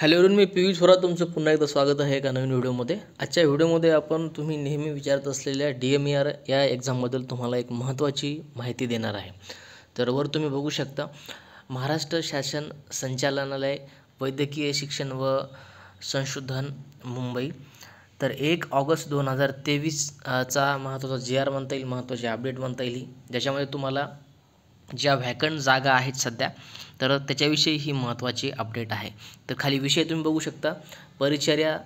hello एवढून मी पियुष होरा तुमचं पुन्हा एकदा स्वागत आहे एका नवीन व्हिडिओमध्ये आजच्या व्हिडिओमध्ये आपण तुम्ही नेहमी विचारत असलेल्या डी एम ई आर या एक्झामबद्दल तुम्हाला एक महत्त्वाची माहिती देणार आहे तर वर तुम्ही बघू शकता महाराष्ट्र शासन संचालनालय वैद्यकीय शिक्षण व संशोधन मुंबई तर एक ऑगस्ट दोन हजार तेवीसचा महत्त्वाचा जी आर म्हणता येईल महत्त्वाची अपडेट म्हणता येईल ज्याच्यामध्ये तुम्हाला ज्या व्हॅकंट जागा आहेत सध्या तर त्याच्याविषयी ही महत्त्वाची अपडेट आहे तर खाली विषय तुम्ही बघू शकता परिचर्या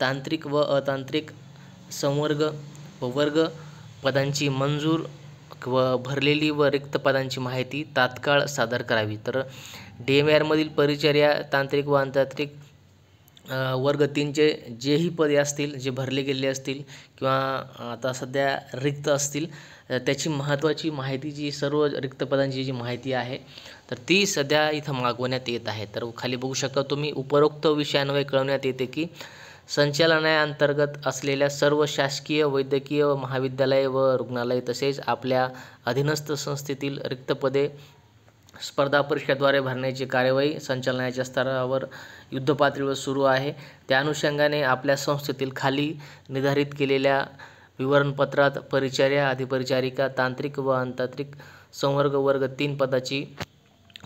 तांत्रिक व अतांत्रिक संवर्ग व वर्ग पदांची मंजूर व भरलेली व रिक्त पदांची माहिती तात्काळ सादर करावी तर डी एम आरमधील परिचर्या तांत्रिक व अंतांत्रिक वर्ग तीनचे जेही पदे असतील जे भरले गेले असतील किंवा आता सध्या रिक्त असतील त्याची महत्त्वाची माहिती जी सर्व रिक्त पदांची जी माहिती आहे तर ती सध्या इथं मागवण्यात येत आहे तर खाली बघू शकता तुम्ही उपरोक्त विषयांवर कळवण्यात येते की संचालनाअंतर्गत असलेल्या सर्व शासकीय वैद्यकीय महाविद्यालय व रुग्णालय तसेच आपल्या अधीनस्थ संस्थेतील रिक्त पदे स्पर्धा परीक्षेद्वारे भरण्याची कार्यवाही संचालनाच्या स्तरावर युद्धपातळीवर सुरू आहे त्या अनुषंगाने आपल्या संस्थेतील खाली निर्धारित केलेल्या विवरणपत्रात परिचर्या अधिपरिचारिका तांत्रिक व अंतांत्रिक संवर्ग वर्ग तीन पदाची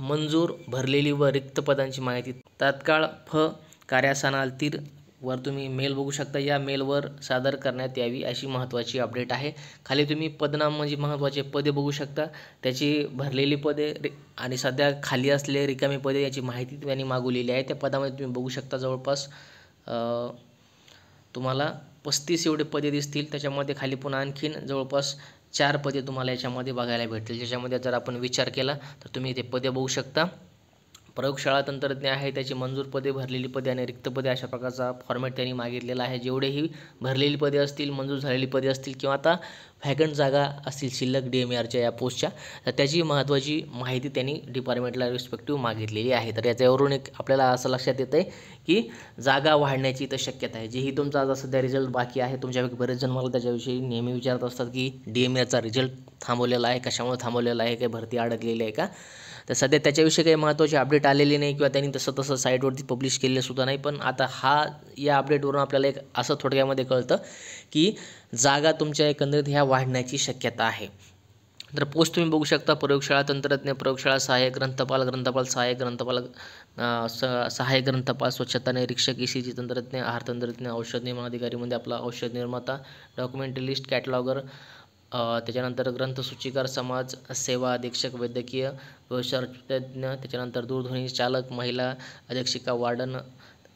मंजूर भरलेली व रिक्त पदांची माहिती तात्काळ फ कार्यासनातील वर तुम्ही मेल बघू शकता या मेलवर सादर करण्यात यावी अशी महत्त्वाची अपडेट आहे खाली तुम्ही पदनाम म्हणजे महत्त्वाचे पदे बघू शकता त्याची भरलेली पदे आणि सध्या खाली असले रिकामी पदे याची माहिती त्यांनी मागवलेली आहे त्या पदामध्ये तुम्ही बघू शकता जवळपास तुम्हाला पस्तीस एवढे पदे दिसतील त्याच्यामध्ये खाली पुन्हा आणखीन जवळपास चार पदे तुम्हाला याच्यामध्ये बघायला भेटतील ज्याच्यामध्ये जर आपण विचार केला तर तुम्ही इथे पदे बघू शकता प्रयोगशाळा तंत्रज्ञ आहे त्याची मंजूर पदे भरलेली पदे आणि रिक्त पदे अशा प्रकारचा फॉर्मॅट त्यांनी मागितलेला आहे जेवढेही भरलेली पदे असतील मंजूर झालेली पदे असतील किंवा आता व्हॅकंट जागा असतील शिल्लक डी एम आरच्या e या पोस्टच्या तर त्याची महत्त्वाची माहिती त्यांनी डिपार्टमेंटला रिस्पेक्टिव्ह मागितलेली आहे तर याच्यावरून एक आपल्याला असं लक्षात येतं आहे की जागा वाढण्याची तर शक्यता आहे जेही तुमचा आता सध्या रिझल्ट बाकी आहे तुमच्यापैकी बरेच जण मला त्याच्याविषयी नेहमी विचारत असतात की डी एम आरचा रिझल्ट थांबवलेला आहे कशामुळे थांबवलेला आहे काही भरती अडकलेली आहे का तर सध्या त्याच्याविषयी काही महत्त्वाची अपडेट आलेली नाही किंवा त्यांनी तसं तसं साईटवरती पब्लिश केलेलं सुद्धा नाही पण आता हा या अपडेटवरून आपल्याला एक असं थोडक्यामध्ये कळतं की जागा तुमच्या एकंदरीत ह्या वाढण्याची शक्यता आहे तर पोस्ट तुम्ही बघू शकता प्रयोगशाळा तंत्रज्ञ प्रयोगशाळा सहाय्यक ग्रंथपाल ग्रंथपाल सहाय्यक ग्रंथपाल सहाय्यक ग्रंथपाल स्वच्छता निरीक्षक ई सी जी तंत्रज्ञ आहार तंत्रज्ञ औषध निर्माण अधिकारीमध्ये आपला औषध निर्माता डॉक्युमेंटलिस्ट कॅटलॉगर त्याच्यानंतर ग्रंथसूचीकार समाज सेवा अधीक्षक वैद्यकीय व्यवसाय त्याच्यानंतर दूरध्वनी चालक महिला अधीक्षिका वार्डन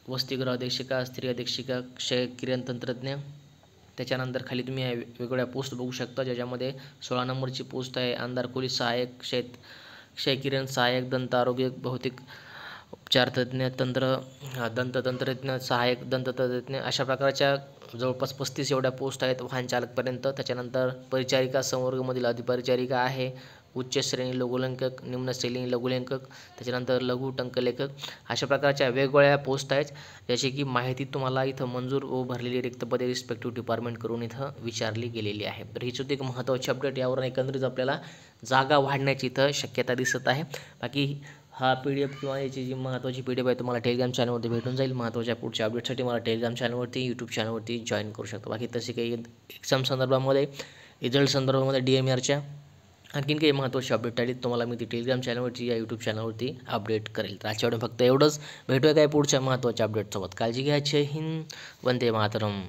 वसतिगृह अधीक्षिका स्त्री अधीक्षिका क्षय किरण तंत्रज्ञ त्याच्यानंतर खाली तुम्ही वेगवेगळ्या पोस्ट बघू शकता ज्याच्यामध्ये सोळा नंबरची पोस्ट आहे आमदार सहायक सहाय्यक शेत किरण सहाय्यक दंत आरोग्य भौतिक उपचार तज्ञ तंत्र दंततंत्रज्ञ सहाय्यक दंततंत्रज्ञ अशा प्रकारच्या जवळपास पस्तीस एवढ्या पोस्ट आहेत वाहन चालकपर्यंत त्याच्यानंतर परिचारिका संवर्गमधील अधिपरिचारिका आहे उच्च श्रेणी लघुलेखक निम्न श्रेणी लघुलेखक त्याच्यानंतर लघु टंकलेखक अशा प्रकारच्या वेगवेगळ्या पोस्ट आहेत जसे की माहिती तुम्हाला इथं मंजूर व भरलेली रिक्त पदे रिस्पेक्टिव्ह करून इथं विचारली गेलेली आहे तर ही सुद्धा एक महत्त्वाची अपडेट यावरून एकंदरीत आपल्याला जागा वाढण्याची इथं शक्यता दिसत आहे बाकी हा पी डी एफ किंवा याची जी महत्त्वाची पी डी एफ आहे तुम्हाला टेलिग्राम चॅनलवरती भेटून जाईल महत्त्वाच्या पुढच्या अपडेटसाठी मला टेलिग्राम चॅनलवरती यूट्यूब चॅनलवरती जॉईन करू शकतो बाकी तसे काही एक्झाम संदर्भामध्ये रिझल्ट संदर्भामध्ये डी एम आरच्या e आणखीन काही महत्त्वाचे अपडेट आली तुम्हाला मी ती टेलिग्राम चॅनलवरती या यूट्यूब चॅनलवरती अपडेट करेल तर फक्त एवढंच भेटूया काय पुढच्या महत्त्वाच्या अपडेटसोबत काळजी घ्यायचे हिंद वंदे मातरम